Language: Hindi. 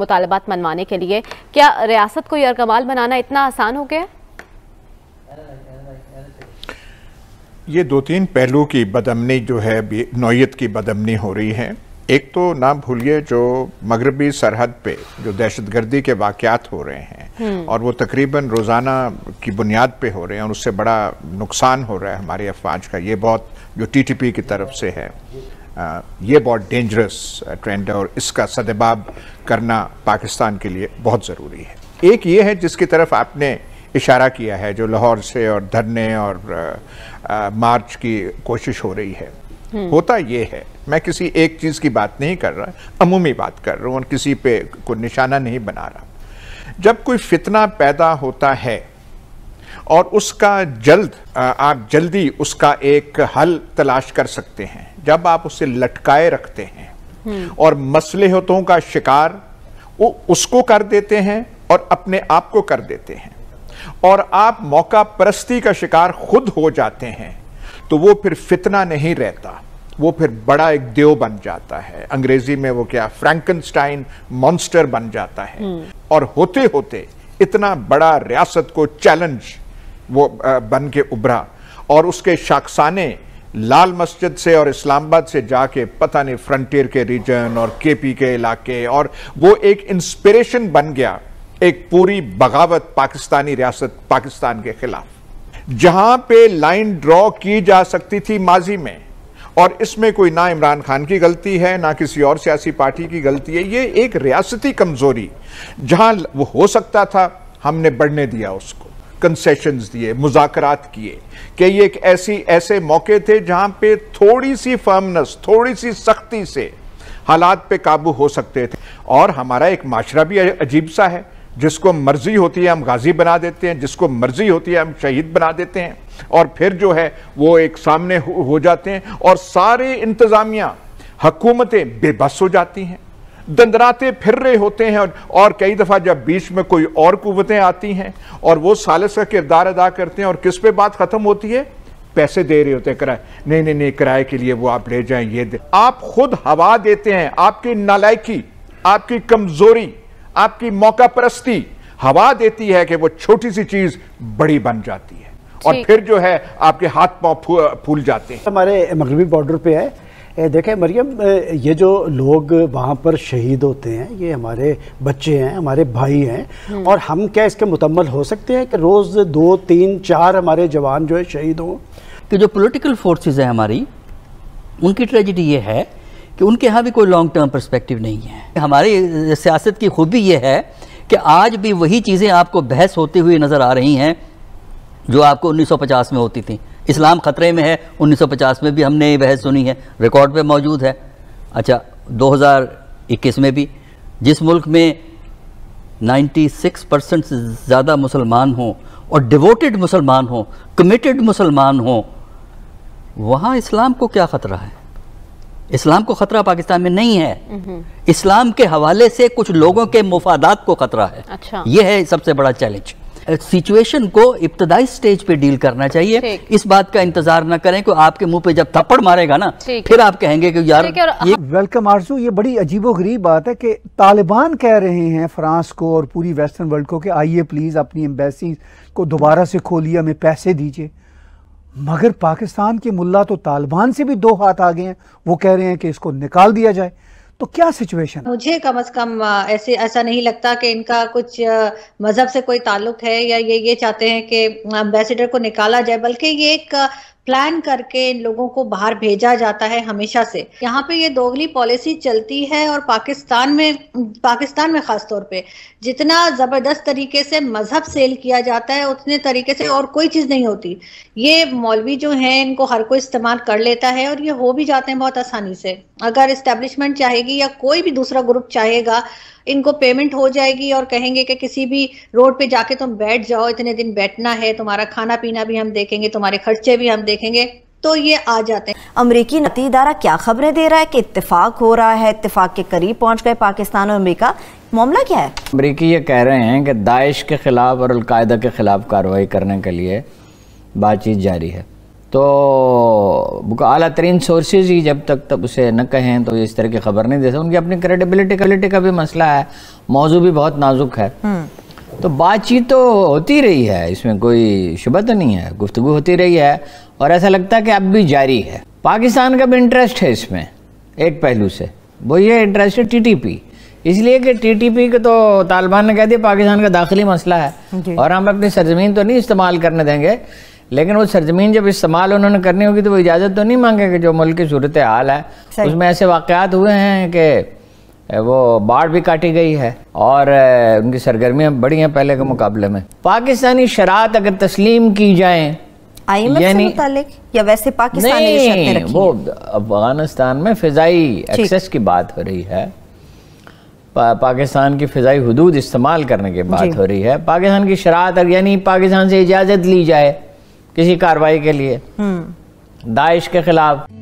मुतालबात मनवाने के लिए क्या रियासत को यरकमाल बनाना इतना आसान हो गया ये दो तीन पहलू की बदमनी जो है नौीयत की बदमनी हो रही है एक तो ना भूलिए जो मगरबी सरहद पे जो दहशत गर्दी के वाक़ात हो रहे हैं और वो तकरीबन रोज़ाना की बुनियाद पे हो रहे हैं और उससे बड़ा नुकसान हो रहा है हमारी अफवाज का ये बहुत जो टीटीपी की तरफ से है आ, ये बहुत डेंजरस ट्रेंड है और इसका सदबाब करना पाकिस्तान के लिए बहुत ज़रूरी है एक ये है जिसकी तरफ आपने इशारा किया है जो लाहौर से और धरने और आ, आ, मार्च की कोशिश हो रही है होता ये है मैं किसी एक चीज़ की बात नहीं कर रहा अमूमी बात कर रहा हूँ और किसी पे को निशाना नहीं बना रहा जब कोई फितना पैदा होता है और उसका जल्द आप जल्दी उसका एक हल तलाश कर सकते हैं जब आप उसे लटकाए रखते हैं हम्म। और मसलहतों का शिकार वो उसको कर देते हैं और अपने आप को कर देते हैं और आप मौका परस्ती का शिकार खुद हो जाते हैं तो वो फिर फितना नहीं रहता वो फिर बड़ा एक देव बन जाता है अंग्रेजी में वो क्या फ्रैंकनस्टाइन मॉन्स्टर बन जाता है हम्म। और होते होते इतना बड़ा रियासत को चैलेंज वो बन के उभरा और उसके शाखसाने लाल मस्जिद से और इस्लामाबाद से जाके पता नहीं फ्रंटियर के रीजन और केपी के इलाके और वो एक इंस्पिरेशन बन गया एक पूरी बगावत पाकिस्तानी रियासत पाकिस्तान के खिलाफ जहां पे लाइन ड्रॉ की जा सकती थी माजी में और इसमें कोई ना इमरान खान की गलती है ना किसी और सियासी पार्टी की गलती है ये एक रियासती कमज़ोरी जहां वो हो सकता था हमने बढ़ने दिया उसको कंसेशन दिए मुजाकर किए कि ये एक ऐसी ऐसे मौके थे जहां पे थोड़ी सी फर्मनेस थोड़ी सी सख्ती से हालात पे काबू हो सकते थे और हमारा एक माशरा भी अजीब सा है जिसको मर्जी होती है हम गाजी बना देते हैं जिसको मर्जी होती है हम शहीद बना देते हैं और फिर जो है वो एक सामने हो जाते हैं और सारे इंतज़ामिया हकूमतें बेबस हो जाती हैं दंदनाते फिर रहे होते हैं और, और कई दफ़ा जब बीच में कोई और कुवतें आती हैं और वो सालस का किरदार अदा करते हैं और किस पे बात ख़त्म होती है पैसे दे रहे होते हैं किराए नहीं नहीं नहीं किराए के लिए वो आप ले जाएं ये दे आप खुद हवा देते हैं आपकी नालायकी आपकी कमज़ोरी आपकी मौका परस्ती हवा देती है कि वो छोटी सी चीज बड़ी बन जाती है और फिर जो है आपके हाथ पांव फूल जाते हैं हमारे मगरबी बॉर्डर पे है देखें मरियम ये जो लोग वहाँ पर शहीद होते हैं ये हमारे बच्चे हैं हमारे भाई हैं हम्म। और हम क्या इसके मुतमल हो सकते हैं कि रोज़ दो तीन चार हमारे जवान जो है शहीद हों तो जो पॉलिटिकल फोर्सेस हैं हमारी उनकी ट्रेजिडी ये है कि उनके यहाँ भी कोई लॉन्ग टर्म परस्पेक्टिव नहीं है हमारी सियासत की खूबी ये है कि आज भी वही चीज़ें आपको बहस होती हुई नज़र आ रही हैं जो आपको 1950 में होती थी इस्लाम ख़तरे में है 1950 में भी हमने ये बहस सुनी है रिकॉर्ड पे मौजूद है अच्छा 2021 में भी जिस मुल्क में 96 परसेंट से ज़्यादा मुसलमान हों और डिवोटेड मुसलमान हों कमिटेड मुसलमान हों वहाँ इस्लाम को क्या ख़तरा है इस्लाम को ख़तरा पाकिस्तान में नहीं है इस्लाम के हवाले से कुछ लोगों के मुफादात को ख़तरा है अच्छा। यह है सबसे बड़ा चैलेंज सिचुएशन को इब्तदाई स्टेज पे डील करना चाहिए इस बात का इंतजार ना करें कि आपके मुंह पे जब थप्पड़ मारेगा ना फिर आप कहेंगे कि यार ये वेलकम आरजू ये बड़ी अजीबो गरीब बात है कि तालिबान कह रहे हैं फ्रांस को और पूरी वेस्टर्न वर्ल्ड को कि आइए प्लीज़ अपनी एम्बेसी को दोबारा से खोलिए हमें पैसे दीजिए मगर पाकिस्तान के मुल्ला तो तालिबान से भी दो हाथ आ गए हैं वो कह रहे हैं कि इसको निकाल दिया जाए तो क्या सिचुएशन मुझे कम अज कम ऐसे ऐसा नहीं लगता कि इनका कुछ मजहब से कोई ताल्लुक है या ये ये चाहते हैं कि एम्बेसडर को निकाला जाए बल्कि ये एक प्लान करके इन लोगों को बाहर भेजा जाता है हमेशा से यहाँ पे ये दोगली पॉलिसी चलती है और पाकिस्तान में पाकिस्तान में खास तौर पे जितना जबरदस्त तरीके से मजहब सेल किया जाता है उतने तरीके से और कोई चीज नहीं होती ये मौलवी जो है इनको हर कोई इस्तेमाल कर लेता है और ये हो भी जाते हैं बहुत आसानी से अगर इस्टेब्लिशमेंट चाहेगी या कोई भी दूसरा ग्रुप चाहेगा इनको पेमेंट हो जाएगी और कहेंगे कि किसी भी रोड पे जाके तुम बैठ जाओ इतने दिन बैठना है तुम्हारा खाना पीना भी हम देखेंगे तुम्हारे खर्चे भी हम देखेंगे तो ये आ जाते हैं अमरीकी नती इदारा क्या खबरें दे रहा है कि इतफाक हो रहा है इतफाक के करीब पहुंच गए पाकिस्तान और अमरीका मामला क्या है अमरीकी ये कह रहे हैं कि दाइश के खिलाफ और अलकायदा के खिलाफ कार्रवाई करने के लिए बातचीत जारी है तो अला तरीन सोर्सेज ही जब तक तब उसे न कहें तो इस तरह की खबर नहीं दे सकते उनकी अपनी क्रेडिबिलिटी क्वालिटी का भी मसला है मौजू भी बहुत नाजुक है हम्म। तो बातचीत तो होती रही है इसमें कोई शुबा तो नहीं है गुफ्तु होती रही है और ऐसा लगता है कि अब भी जारी है पाकिस्तान का भी इंटरेस्ट है इसमें एक पहलू से वो ये इंटरेस्ट है टी इसलिए कि टीटीपी के तो तालिबान ने कह दिया पाकिस्तान का दाखिली मसला है और हम अपनी सरजमीन तो नहीं इस्तेमाल करने देंगे लेकिन वो सरजमीन जब इस्तेमाल उन्होंने करनी होगी तो वो इजाज़त तो नहीं मांगे कि जो मुल्क की सूरत हाल है उसमें ऐसे वाकयात हुए हैं कि वो बाढ़ भी काटी गई है और उनकी सरगर्मियाँ बढ़ी हैं पहले के मुकाबले में पाकिस्तानी शरात अगर तस्लीम की जाए या वैसे पाकिस्तान वो अफगानिस्तान में फ़िज़ाई एक्सेस की बात हो रही है पा, पाकिस्तान की फ़िज़ाई हदूद इस्तेमाल करने की बात हो रही है पाकिस्तान की शरात यानी पाकिस्तान से इजाज़त ली जाए किसी कार्रवाई के लिए हम्म। दाइश के खिलाफ